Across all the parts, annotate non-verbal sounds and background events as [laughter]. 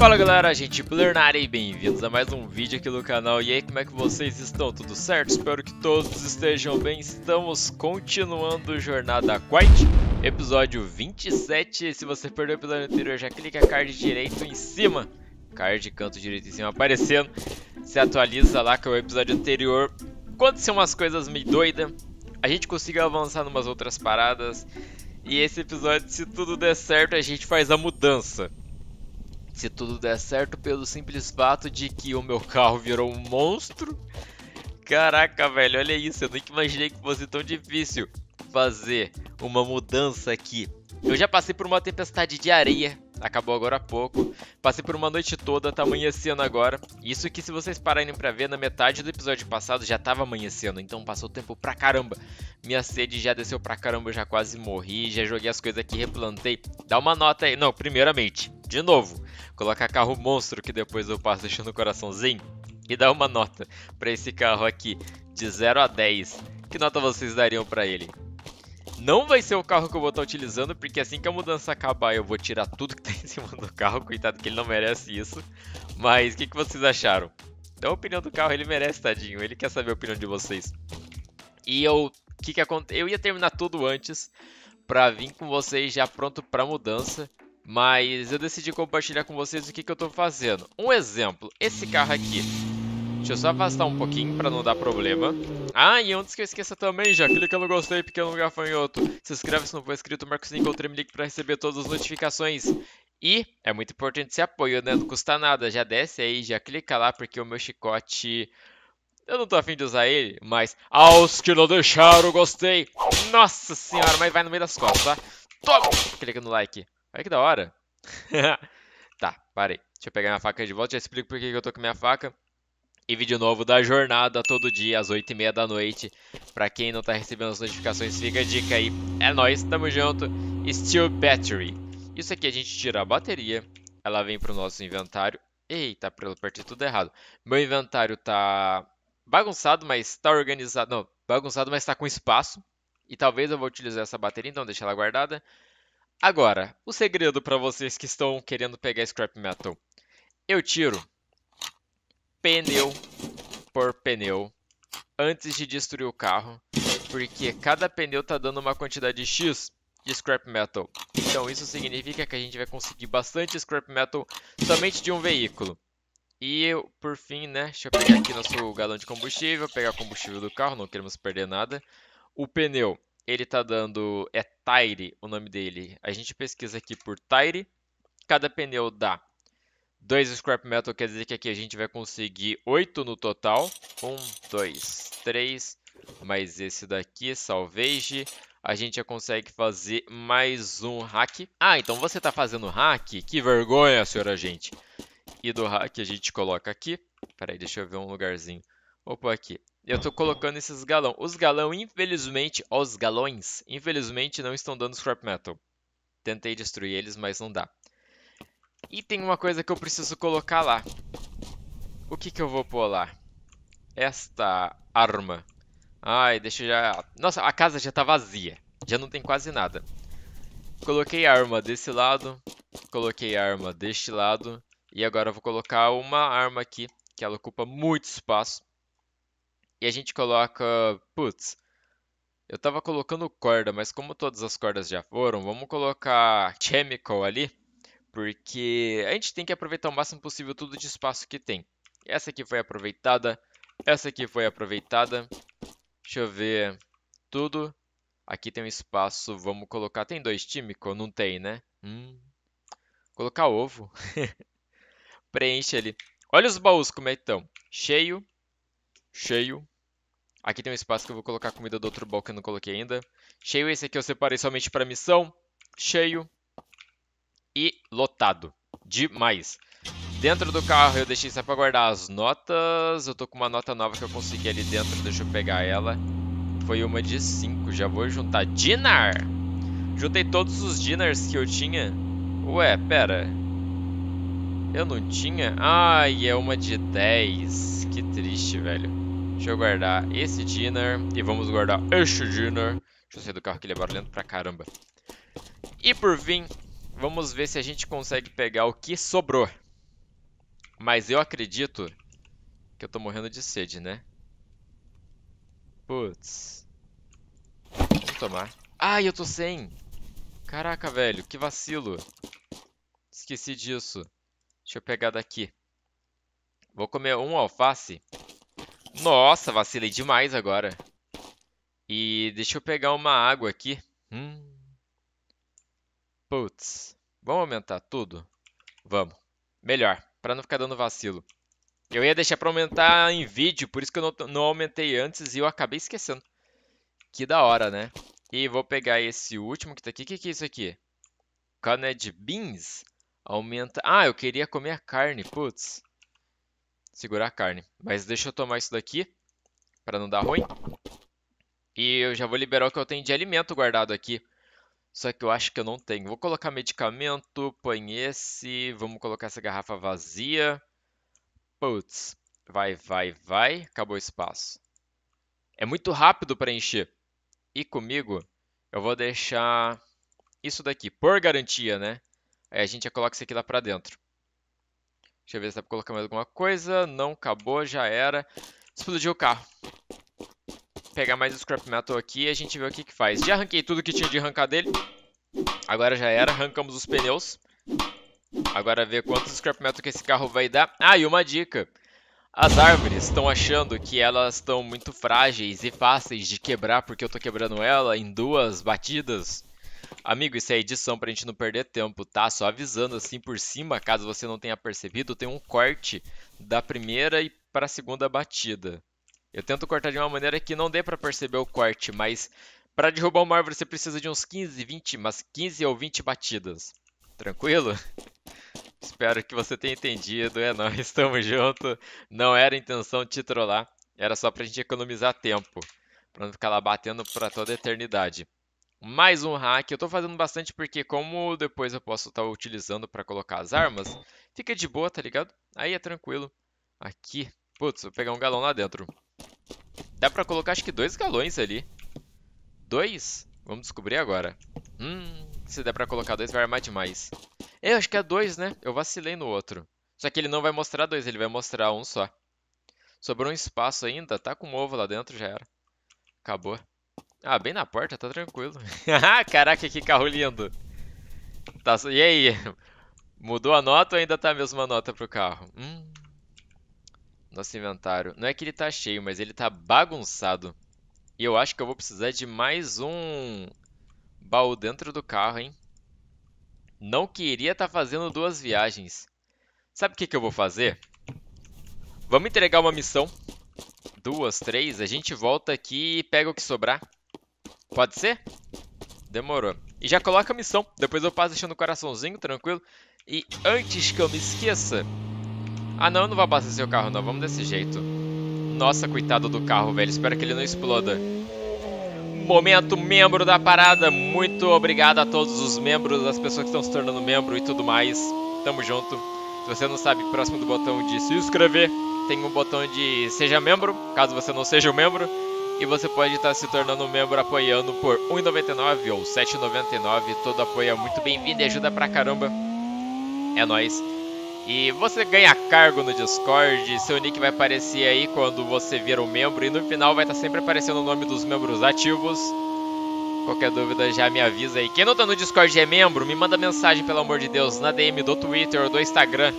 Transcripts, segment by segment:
Fala galera, gente é Blur na e bem-vindos a mais um vídeo aqui no canal. E aí, como é que vocês estão? Tudo certo? Espero que todos estejam bem. Estamos continuando Jornada Quite, episódio 27. Se você perdeu o episódio anterior, já clica a card direito em cima. Card canto direito em cima aparecendo. Se atualiza lá que é o episódio anterior. Aconteceu umas coisas meio doidas. A gente conseguiu avançar numas outras paradas. E esse episódio, se tudo der certo, a gente faz a mudança se tudo der certo, pelo simples fato de que o meu carro virou um monstro. Caraca, velho, olha isso, eu nunca imaginei que fosse tão difícil fazer uma mudança aqui. Eu já passei por uma tempestade de areia acabou agora há pouco. Passei por uma noite toda, tá amanhecendo agora. Isso que se vocês pararem para ver, na metade do episódio passado já tava amanhecendo, então passou tempo pra caramba. Minha sede já desceu pra caramba, eu já quase morri, já joguei as coisas aqui, replantei. Dá uma nota aí. Não, primeiramente, de novo, colocar carro monstro que depois eu passo deixando o coraçãozinho e dá uma nota para esse carro aqui de 0 a 10. Que nota vocês dariam para ele? Não vai ser o carro que eu vou estar tá utilizando, porque assim que a mudança acabar, eu vou tirar tudo que tem tá em cima do carro. Coitado que ele não merece isso. Mas o que, que vocês acharam? Então a opinião do carro ele merece, tadinho. Ele quer saber a opinião de vocês. E eu, que que aconte... eu ia terminar tudo antes para vir com vocês já pronto para mudança. Mas eu decidi compartilhar com vocês o que, que eu estou fazendo. Um exemplo, esse carro aqui. Deixa eu só afastar um pouquinho pra não dar problema. Ah, e antes que eu esqueça também, já clica no gostei, pequeno gafanhoto. Se inscreve se não for inscrito, marca o sininho ou para receber todas as notificações. E é muito importante esse apoio, né? Não custa nada. Já desce aí, já clica lá, porque o meu chicote... Eu não tô afim de usar ele, mas... Aos que não deixaram, gostei! Nossa senhora, mas vai no meio das costas, tá? Toma! Clica no like. Olha que da hora. [laughs] tá, parei. Deixa eu pegar minha faca de volta, já explico por que eu tô com minha faca e vídeo novo da jornada todo dia às 8h30 da noite. Pra quem não tá recebendo as notificações, fica a dica aí. É nóis, tamo junto. Steel Battery. Isso aqui a gente tira a bateria, ela vem pro nosso inventário. Eita, eu partir tudo errado. Meu inventário tá bagunçado, mas tá organizado. Não, bagunçado, mas tá com espaço. E talvez eu vou utilizar essa bateria, então deixa ela guardada. Agora, o segredo para vocês que estão querendo pegar scrap metal. Eu tiro pneu por pneu antes de destruir o carro, porque cada pneu tá dando uma quantidade X de scrap metal. Então isso significa que a gente vai conseguir bastante scrap metal somente de um veículo. E por fim, né, deixa eu pegar aqui nosso galão de combustível, pegar combustível do carro, não queremos perder nada. O pneu, ele tá dando, é Tire o nome dele. A gente pesquisa aqui por Tire, cada pneu dá 2 Scrap Metal quer dizer que aqui a gente vai conseguir 8 no total. 1, 2, 3, mais esse daqui, Salvage. A gente já consegue fazer mais um hack. Ah, então você está fazendo hack? Que vergonha, senhora gente. E do hack a gente coloca aqui. Peraí, deixa eu ver um lugarzinho. Opa, aqui. Eu estou colocando esses galão. Os galão, infelizmente, os galões, infelizmente não estão dando scrap metal. Tentei destruir eles, mas não dá. E tem uma coisa que eu preciso colocar lá. O que que eu vou pôr lá? Esta arma. Ai, deixa eu já... Nossa, a casa já tá vazia. Já não tem quase nada. Coloquei a arma desse lado. Coloquei a arma deste lado. E agora eu vou colocar uma arma aqui, que ela ocupa muito espaço. E a gente coloca... Putz, eu tava colocando corda, mas como todas as cordas já foram, vamos colocar chemical ali porque a gente tem que aproveitar o máximo possível tudo de espaço que tem. Essa aqui foi aproveitada, essa aqui foi aproveitada. Deixa eu ver tudo. Aqui tem um espaço, vamos colocar... Tem dois tímicos? Não tem, né? Hum. Colocar ovo. [laughs] Preenche ali. Olha os baús como é que estão. Cheio, cheio. Aqui tem um espaço que eu vou colocar comida do outro baú que eu não coloquei ainda. Cheio, esse aqui eu separei somente para missão. Cheio, e lotado. Demais. Dentro do carro eu deixei só pra guardar as notas. Eu tô com uma nota nova que eu consegui ali dentro. Deixa eu pegar ela. Foi uma de 5. Já vou juntar. Dinar! Juntei todos os dinars que eu tinha. Ué, pera. Eu não tinha? Ai, é uma de 10. Que triste, velho. Deixa eu guardar esse dinar. E vamos guardar este dinar. Deixa eu sair do carro que ele é barulhento pra caramba. E por fim, Vamos ver se a gente consegue pegar o que sobrou. Mas eu acredito que eu tô morrendo de sede, né? Putz. Vamos tomar. Ai, eu tô sem! Caraca, velho, que vacilo. Esqueci disso. Deixa eu pegar daqui. Vou comer um alface. Nossa, vacilei demais agora. E deixa eu pegar uma água aqui. Hum. Putz, vamos aumentar tudo? Vamos. Melhor, para não ficar dando vacilo. Eu ia deixar para aumentar em vídeo, por isso que eu não, não aumentei antes e eu acabei esquecendo. Que da hora, né? E vou pegar esse último que tá aqui. O que, que é isso aqui? Canned beans? Aumenta... Ah, eu queria comer a carne, putz. Segurar a carne. Mas deixa eu tomar isso daqui, para não dar ruim. E eu já vou liberar o que eu tenho de alimento guardado aqui. Só que eu acho que eu não tenho. Vou colocar medicamento, põe esse, vamos colocar essa garrafa vazia. Putz, vai, vai, vai, acabou o espaço. É muito rápido para encher. E comigo, eu vou deixar isso daqui, por garantia, né? Aí a gente já coloca isso aqui lá para dentro. Deixa eu ver se dá pra colocar mais alguma coisa. Não, acabou, já era. Explodiu o carro pegar mais o Scrap Metal aqui e a gente vê o que que faz. Já arranquei tudo que tinha de arrancar dele. Agora já era, arrancamos os pneus. Agora ver quantos Scrap Metal que esse carro vai dar. Ah, e uma dica. As árvores estão achando que elas estão muito frágeis e fáceis de quebrar porque eu estou quebrando ela em duas batidas. Amigo, isso é edição para a gente não perder tempo, tá? Só avisando assim por cima, caso você não tenha percebido, tem um corte da primeira e para a segunda batida. Eu tento cortar de uma maneira que não dê para perceber o corte, mas para derrubar uma árvore você precisa de uns 15, 20, mas 15 ou 20 batidas. Tranquilo? [laughs] Espero que você tenha entendido. É nós estamos [laughs] junto. Não era intenção te trollar, era só pra gente economizar tempo, para não ficar lá batendo para toda a eternidade. Mais um hack, eu tô fazendo bastante porque como depois eu posso estar tá utilizando para colocar as armas, fica de boa, tá ligado? Aí é tranquilo. Aqui, putz, vou pegar um galão lá dentro. Dá pra colocar acho que dois galões ali. Dois? Vamos descobrir agora. Hum, se der pra colocar dois vai armar demais. Eu é, acho que é dois, né? Eu vacilei no outro. Só que ele não vai mostrar dois, ele vai mostrar um só. Sobrou um espaço ainda, tá com um ovo lá dentro, já era. Acabou. Ah, bem na porta, tá tranquilo. [laughs] Caraca, que carro lindo. Tá, e aí? Mudou a nota ou ainda tá a mesma nota pro carro? Hum, nosso inventário. Não é que ele tá cheio, mas ele tá bagunçado. E eu acho que eu vou precisar de mais um baú dentro do carro, hein? Não queria estar tá fazendo duas viagens. Sabe o que, que eu vou fazer? Vamos entregar uma missão. Duas, três. A gente volta aqui e pega o que sobrar. Pode ser? Demorou. E já coloca a missão. Depois eu passo deixando o coraçãozinho, tranquilo. E antes que eu me esqueça, ah não, não vou abastecer o carro não, vamos desse jeito. Nossa, coitado do carro, velho. Espero que ele não exploda. Momento membro da parada. Muito obrigado a todos os membros, as pessoas que estão se tornando membro e tudo mais. Tamo junto. Se você não sabe, próximo do botão de se inscrever, tem um botão de seja membro, caso você não seja um membro. E você pode estar se tornando membro apoiando por R$1,99 1,99 ou R$7,99. 7,99. Todo apoio é muito bem-vindo e ajuda pra caramba. É nóis. E você ganha cargo no Discord, seu nick vai aparecer aí quando você vira um membro e no final vai estar tá sempre aparecendo o nome dos membros ativos. Qualquer dúvida já me avisa aí. Quem não tá no Discord e é membro, me manda mensagem, pelo amor de Deus, na DM do Twitter ou do Instagram.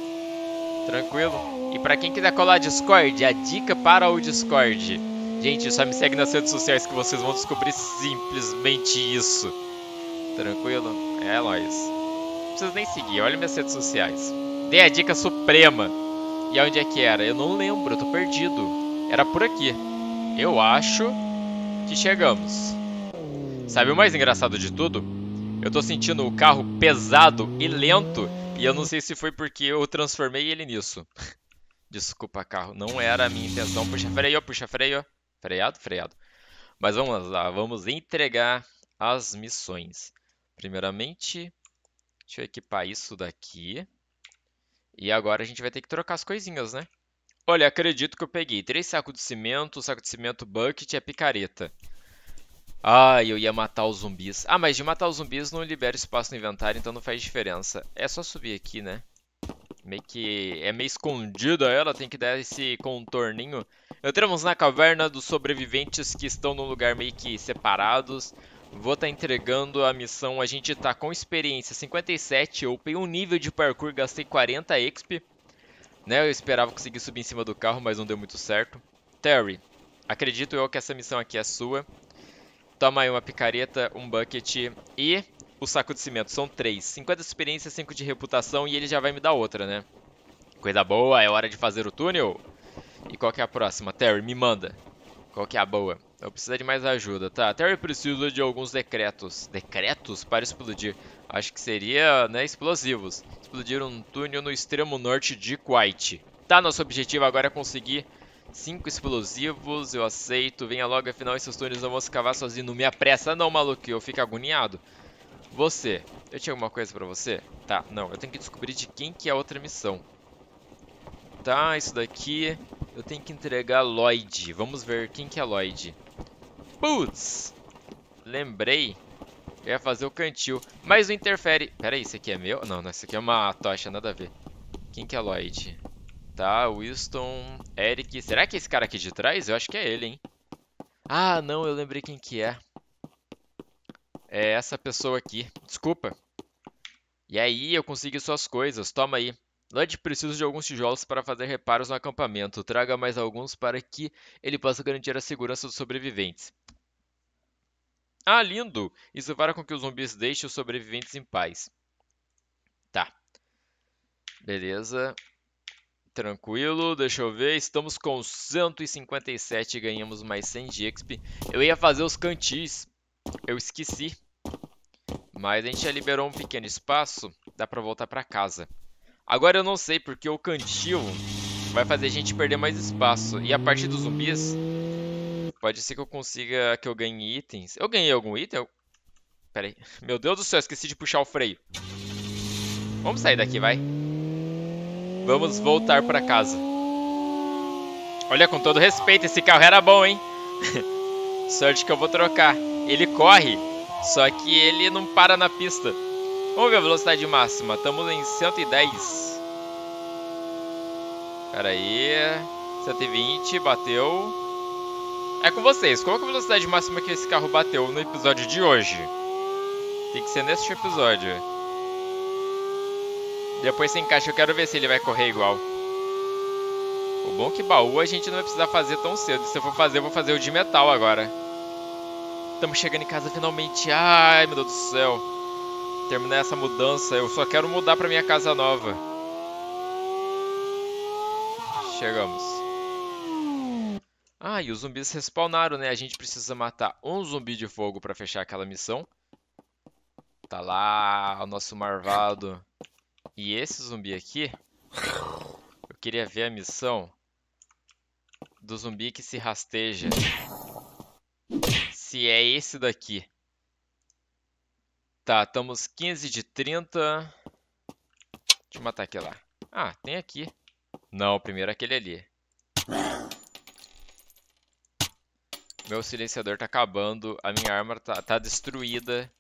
Tranquilo? E para quem quiser colar Discord, a dica para o Discord. Gente, só me segue nas redes sociais que vocês vão descobrir simplesmente isso. Tranquilo? É nóis. Não precisa nem seguir, olha minhas redes sociais. Dei a dica suprema. E onde é que era? Eu não lembro, eu tô perdido. Era por aqui. Eu acho que chegamos. Sabe o mais engraçado de tudo? Eu tô sentindo o carro pesado e lento. E eu não sei se foi porque eu transformei ele nisso. [laughs] Desculpa, carro. Não era a minha intenção. Puxa freio, puxa freio. Freado, freado. Mas vamos lá. Vamos entregar as missões. Primeiramente, deixa eu equipar isso daqui. E agora a gente vai ter que trocar as coisinhas, né? Olha, acredito que eu peguei três sacos de cimento, saco de cimento bucket e a picareta. Ah, eu ia matar os zumbis. Ah, mas de matar os zumbis não libera espaço no inventário, então não faz diferença. É só subir aqui, né? Meio que... é meio escondida ela, tem que dar esse contorninho. Entramos na caverna dos sobreviventes que estão num lugar meio que separados. Vou estar tá entregando a missão, a gente está com experiência 57, eu peguei um nível de parkour, gastei 40 XP. Né, eu esperava conseguir subir em cima do carro, mas não deu muito certo. Terry, acredito eu que essa missão aqui é sua. Toma aí uma picareta, um bucket e o saco de cimento. São três. 50 é de experiência, 5 de reputação e ele já vai me dar outra, né? Coisa boa, é hora de fazer o túnel. E qual que é a próxima? Terry, me manda. Qual que é a boa? Eu preciso de mais ajuda. Tá, Terry precisa de alguns decretos. Decretos para explodir. Acho que seria, né, explosivos. Explodir um túnel no extremo norte de Kuwait. Tá, nosso objetivo agora é conseguir cinco explosivos. Eu aceito. Venha logo, afinal esses túneis eu vou cavar sozinho. Não me apressa não, maluco. Eu fico agoniado. Você. Eu tinha alguma coisa pra você? Tá, não. Eu tenho que descobrir de quem que é a outra missão. Tá, isso daqui... Eu tenho que entregar Lloyd. Vamos ver quem que é Lloyd. Putz! Lembrei. Eu ia fazer o cantil. Mas não interfere. Pera aí, isso aqui é meu? Não, não, isso aqui é uma tocha, nada a ver. Quem que é Lloyd? Tá, Winston, Eric. Será que é esse cara aqui de trás? Eu acho que é ele, hein? Ah, não, eu lembrei quem que é. É essa pessoa aqui. Desculpa. E aí eu consegui suas coisas. Toma aí. Lloyd é precisa de alguns tijolos para fazer reparos no acampamento. Traga mais alguns para que ele possa garantir a segurança dos sobreviventes. Ah, lindo! Isso fará com que os zumbis deixem os sobreviventes em paz. Tá. Beleza. Tranquilo, deixa eu ver. Estamos com 157 e ganhamos mais 100 de XP. Eu ia fazer os cantis. Eu esqueci. Mas a gente já liberou um pequeno espaço. Dá pra voltar pra casa. Agora eu não sei porque o cantil vai fazer a gente perder mais espaço. E a partir dos zumbis, pode ser que eu consiga, que eu ganhe itens. Eu ganhei algum item? Eu... Pera aí. Meu Deus do céu, esqueci de puxar o freio. Vamos sair daqui, vai. Vamos voltar pra casa. Olha, com todo respeito, esse carro era bom, hein? [laughs] Sorte que eu vou trocar. Ele corre, só que ele não para na pista. Vamos ver a velocidade máxima. Estamos em 110. Pera aí. 120, bateu. É com vocês. Qual é a velocidade máxima que esse carro bateu no episódio de hoje? Tem que ser neste episódio. Depois se encaixa, eu quero ver se ele vai correr igual. O bom é que baú a gente não vai precisar fazer tão cedo. Se eu for fazer, eu vou fazer o de metal agora. Estamos chegando em casa finalmente. Ai, meu Deus do céu terminar essa mudança. Eu só quero mudar para minha casa nova. Chegamos. Ah, e os zumbis respawnaram, né? A gente precisa matar um zumbi de fogo para fechar aquela missão. Tá lá o nosso marvado. E esse zumbi aqui... Eu queria ver a missão do zumbi que se rasteja. Se é esse daqui. Tá, estamos 15 de 30. Deixa eu matar aquele lá. Ah, tem aqui. Não, primeiro é aquele ali. Meu silenciador tá acabando. A minha arma tá, tá destruída.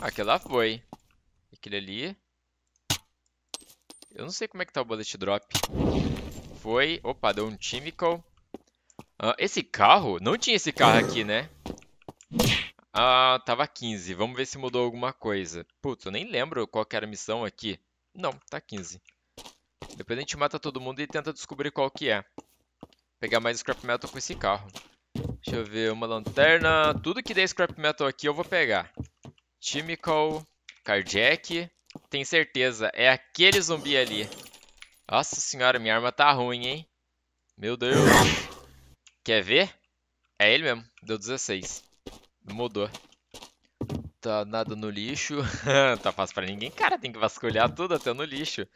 aquele lá foi. Aquele ali. Eu não sei como é que tá o bullet drop. Foi. Opa, deu um chemical. Ah, esse carro? Não tinha esse carro aqui, né? Ah, tava 15. Vamos ver se mudou alguma coisa. Putz, eu nem lembro qual era a missão aqui. Não, tá 15. Depois a gente mata todo mundo e tenta descobrir qual que é. pegar mais scrap metal com esse carro. Deixa eu ver, uma lanterna. Tudo que der scrap metal aqui eu vou pegar. Chemical, cardiac. Tem certeza, é aquele zumbi ali. Nossa senhora, minha arma tá ruim, hein? Meu Deus. Quer ver? É ele mesmo, deu 16. Mudou. Tá nada no lixo. [laughs] tá fácil pra ninguém. Cara, tem que vasculhar tudo até no lixo.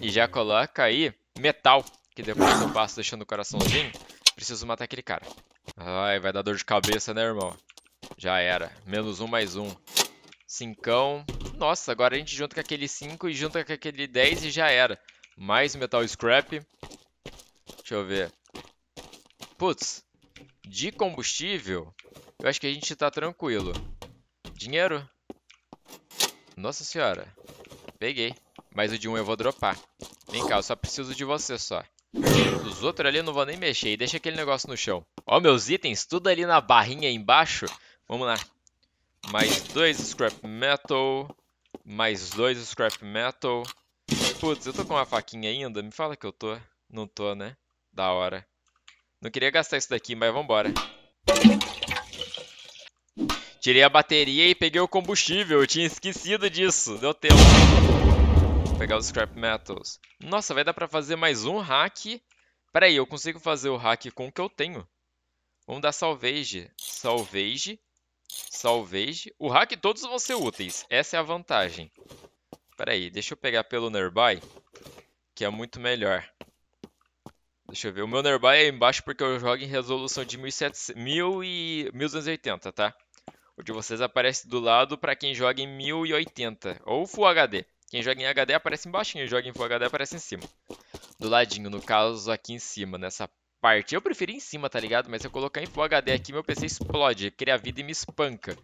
E já coloca aí metal, que depois eu passo deixando o coraçãozinho. Preciso matar aquele cara. Ai, vai dar dor de cabeça, né, irmão? Já era. Menos um, mais um. Cincão. Nossa, agora a gente junta com aquele 5 e junta com aquele 10 e já era. Mais metal scrap. Deixa eu ver. Putz. De combustível, eu acho que a gente tá tranquilo. Dinheiro? Nossa senhora. Peguei. Mas o de um eu vou dropar. Vem cá, eu só preciso de você só. Dos outros ali eu não vou nem mexer. E deixa aquele negócio no chão. Ó meus itens, tudo ali na barrinha embaixo. Vamos lá. Mais dois scrap metal. Mais dois scrap metal. Putz, eu tô com uma faquinha ainda? Me fala que eu tô. Não tô, né? Da hora. Não queria gastar isso daqui, mas vambora. Tirei a bateria e peguei o combustível. Eu tinha esquecido disso. Deu tempo. Vou pegar os scrap metals. Nossa, vai dar pra fazer mais um hack. aí, eu consigo fazer o hack com o que eu tenho. Vamos dar salvage. Salvage. Salvage. O hack todos vão ser úteis. Essa é a vantagem. aí, deixa eu pegar pelo nearby. Que é muito melhor. Deixa eu ver. O meu nearby é embaixo porque eu jogo em resolução de 1700, 1000 e 1280, tá? O de vocês aparece do lado para quem joga em 1080 ou Full HD. Quem joga em HD aparece embaixo, quem joga em Full HD aparece em cima. Do ladinho, no caso, aqui em cima, nessa parte. Eu preferi em cima, tá ligado? Mas se eu colocar em Full HD aqui, meu PC explode, cria vida e me espanca.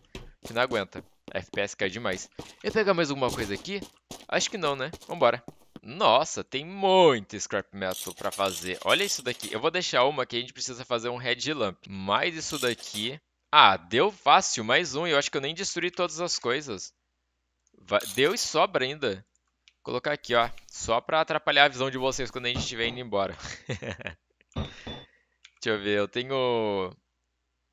Que não aguenta. A FPS cai demais. Eu pegar mais alguma coisa aqui? Acho que não, né? Vambora. Nossa, tem muito scrap metal pra fazer. Olha isso daqui. Eu vou deixar uma que a gente precisa fazer um headlamp. Mas isso daqui ah, deu fácil, mais um. Eu acho que eu nem destruí todas as coisas. deu e sobra ainda. Vou colocar aqui, ó. Só pra atrapalhar a visão de vocês quando a gente estiver indo embora. [laughs] Deixa eu ver, eu tenho...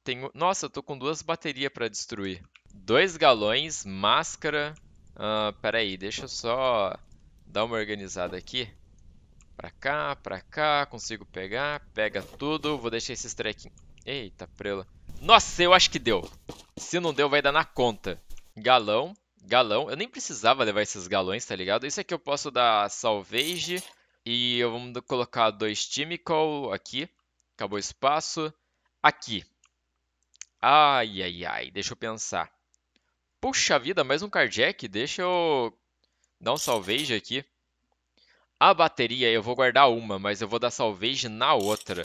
tenho... Nossa, eu tô com duas baterias pra destruir. Dois galões, máscara... Ah, aí. deixa eu só dar uma organizada aqui. Pra cá, pra cá, consigo pegar, pega tudo. Vou deixar esses trequinhos... Eita, prela. Nossa, eu acho que deu. Se não deu, vai dar na conta. Galão, galão. Eu nem precisava levar esses galões, tá ligado? Isso aqui eu posso dar salvage. E eu vou colocar dois chemical aqui. Acabou o espaço. Aqui. Ai, ai, ai. Deixa eu pensar. Puxa vida, mais um carjack. Deixa eu dar um salvage aqui. A bateria, eu vou guardar uma, mas eu vou dar salvage na outra.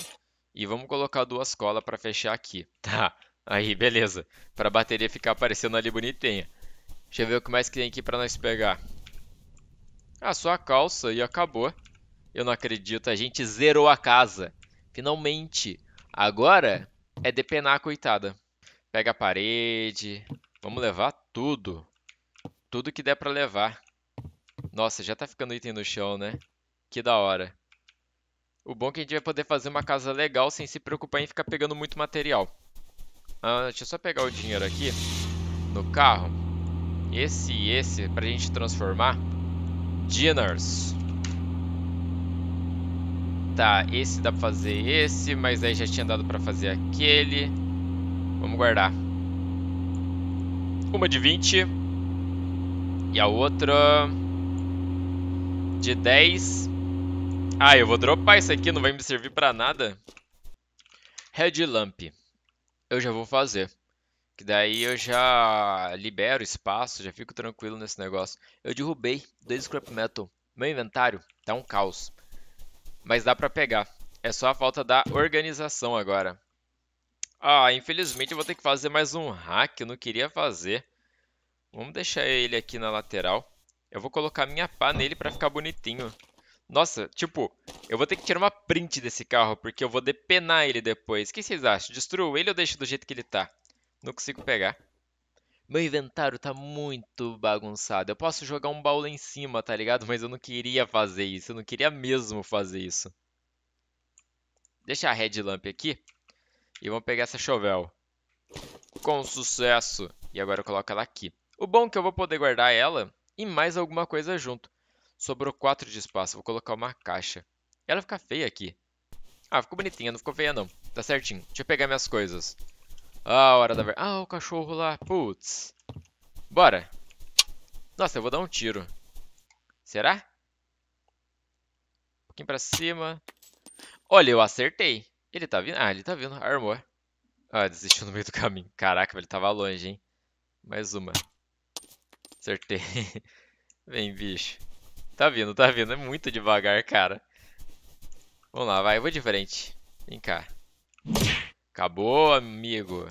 E vamos colocar duas colas para fechar aqui. [laughs] Tá, aí beleza. Para a bateria ficar aparecendo ali bonitinha. Deixa eu ver o que mais que tem aqui para nós pegar. Ah, só a calça e acabou. Eu não acredito, a gente zerou a casa. Finalmente. Agora é depenar, coitada. Pega a parede. Vamos levar tudo. Tudo que der para levar. Nossa, já tá ficando item no chão, né? Que da hora. O bom é que a gente vai poder fazer uma casa legal sem se preocupar em ficar pegando muito material. Ah, deixa eu só pegar o dinheiro aqui no carro. Esse e esse pra gente transformar. Dinners. Tá, esse dá pra fazer esse, mas aí já tinha dado pra fazer aquele. Vamos guardar. Uma de 20. E a outra de 10. Ah, eu vou dropar isso aqui, não vai me servir pra nada. Headlamp. Eu já vou fazer. Que daí eu já libero espaço, já fico tranquilo nesse negócio. Eu derrubei dois scrap metal. Meu inventário tá um caos. Mas dá pra pegar. É só a falta da organização agora. Ah, infelizmente eu vou ter que fazer mais um hack. Eu não queria fazer. Vamos deixar ele aqui na lateral. Eu vou colocar minha pá nele pra ficar bonitinho. Nossa, tipo, eu vou ter que tirar uma print desse carro, porque eu vou depenar ele depois. O que vocês acham? Destruo ele ou deixo do jeito que ele tá? Não consigo pegar. Meu inventário tá muito bagunçado. Eu posso jogar um baú lá em cima, tá ligado? Mas eu não queria fazer isso. Eu não queria mesmo fazer isso. Deixa a Red Lamp aqui. E vamos pegar essa chovel. Com sucesso. E agora eu coloco ela aqui. O bom é que eu vou poder guardar ela e mais alguma coisa junto. Sobrou 4 de espaço. Vou colocar uma caixa. Ela fica feia aqui. Ah, ficou bonitinha. Não ficou feia, não. Tá certinho. Deixa eu pegar minhas coisas. Ah, hora da... Ah, o cachorro lá. Putz. Bora. Nossa, eu vou dar um tiro. Será? Um pouquinho pra cima. Olha, eu acertei. Ele tá vindo. Ah, ele tá vindo. Armou. Ah, desistiu no meio do caminho. Caraca, ele tava longe, hein? Mais uma. Acertei. [laughs] Vem, bicho. Tá vindo, tá vindo. É muito devagar, cara. Vamos lá, vai. Eu vou de frente. Vem cá. Acabou, amigo.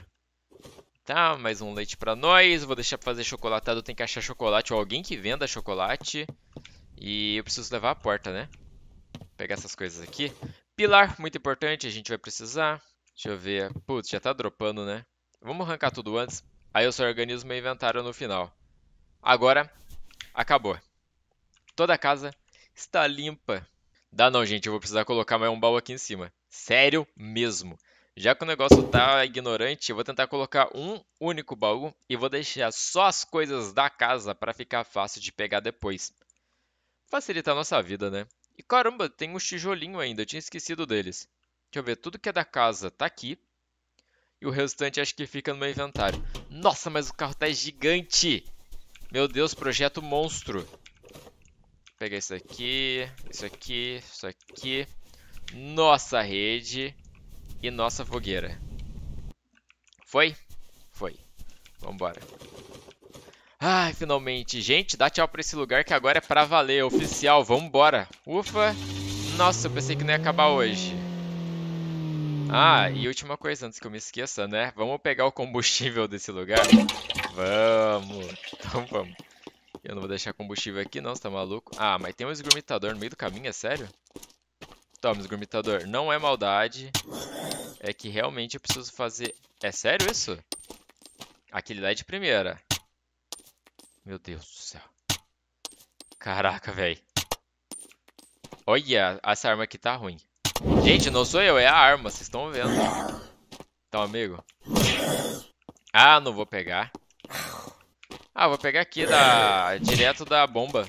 Tá, mais um leite pra nós. Vou deixar pra fazer chocolatado. Tem que achar chocolate ou alguém que venda chocolate. E eu preciso levar a porta, né? pegar essas coisas aqui. Pilar, muito importante. A gente vai precisar. Deixa eu ver. Putz, já tá dropando, né? Vamos arrancar tudo antes. Aí eu só organizo meu inventário no final. Agora, acabou. Toda a casa está limpa. Dá não, gente, eu vou precisar colocar mais um baú aqui em cima. Sério mesmo. Já que o negócio tá ignorante, eu vou tentar colocar um único baú e vou deixar só as coisas da casa para ficar fácil de pegar depois. Facilitar a nossa vida, né? E caramba, tem um tijolinho ainda, eu tinha esquecido deles. Deixa eu ver, tudo que é da casa tá aqui. E o restante acho que fica no meu inventário. Nossa, mas o carro tá gigante! Meu Deus, projeto monstro. Pegar isso aqui, isso aqui, isso aqui. Nossa rede e nossa fogueira. Foi? Foi. Vambora. Ai, finalmente. Gente, dá tchau pra esse lugar que agora é pra valer. Oficial, vambora. Ufa. Nossa, eu pensei que não ia acabar hoje. Ah, e última coisa, antes que eu me esqueça, né? Vamos pegar o combustível desse lugar? Vamos. Então vamos. Eu não vou deixar combustível aqui não, você tá maluco? Ah, mas tem um esgurmitador no meio do caminho, é sério? Toma, esgurmitador. Não é maldade. É que realmente eu preciso fazer... É sério isso? Aquele lá é de primeira. Meu Deus do céu. Caraca, velho. Olha, essa arma aqui tá ruim. Gente, não sou eu, é a arma. Vocês estão vendo. Então, amigo. Ah, não vou pegar. Ah, vou pegar aqui da direto da bomba.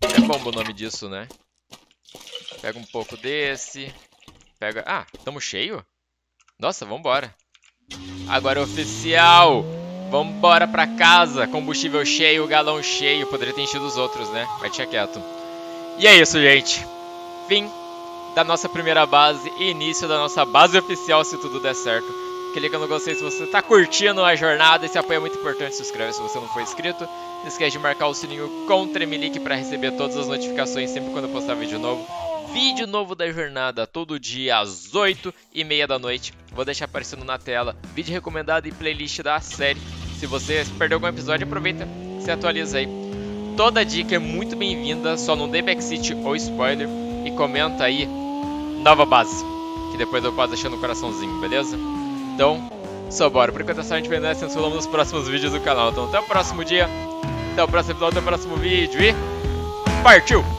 É bomba o nome disso, né? Pega um pouco desse. Pega... Ah, tamo cheio? Nossa, vambora. Agora é oficial! Vambora pra casa! Combustível cheio, galão cheio. Poderia ter enchido os outros, né? Mas tinha quieto. E é isso, gente. Fim da nossa primeira base e início da nossa base oficial, se tudo der certo clica no gostei se você está curtindo a jornada. Esse apoio é muito importante. Se inscreve se você não for inscrito. Não esquece de marcar o sininho com o Tremelique para receber todas as notificações sempre quando eu postar vídeo novo. Vídeo novo da jornada todo dia às 8 e meia da noite. Vou deixar aparecendo na tela vídeo recomendado e playlist da série. Se você perdeu algum episódio, aproveita e se atualiza aí. Toda dica é muito bem-vinda, só não dê backseat ou spoiler. E comenta aí, nova base, que depois eu posso deixar no coraçãozinho, beleza? Então, só bora. Por enquanto é só a gente vê nessa né? nos próximos vídeos do canal. Então até o próximo dia, até o próximo episódio, até o próximo vídeo e partiu!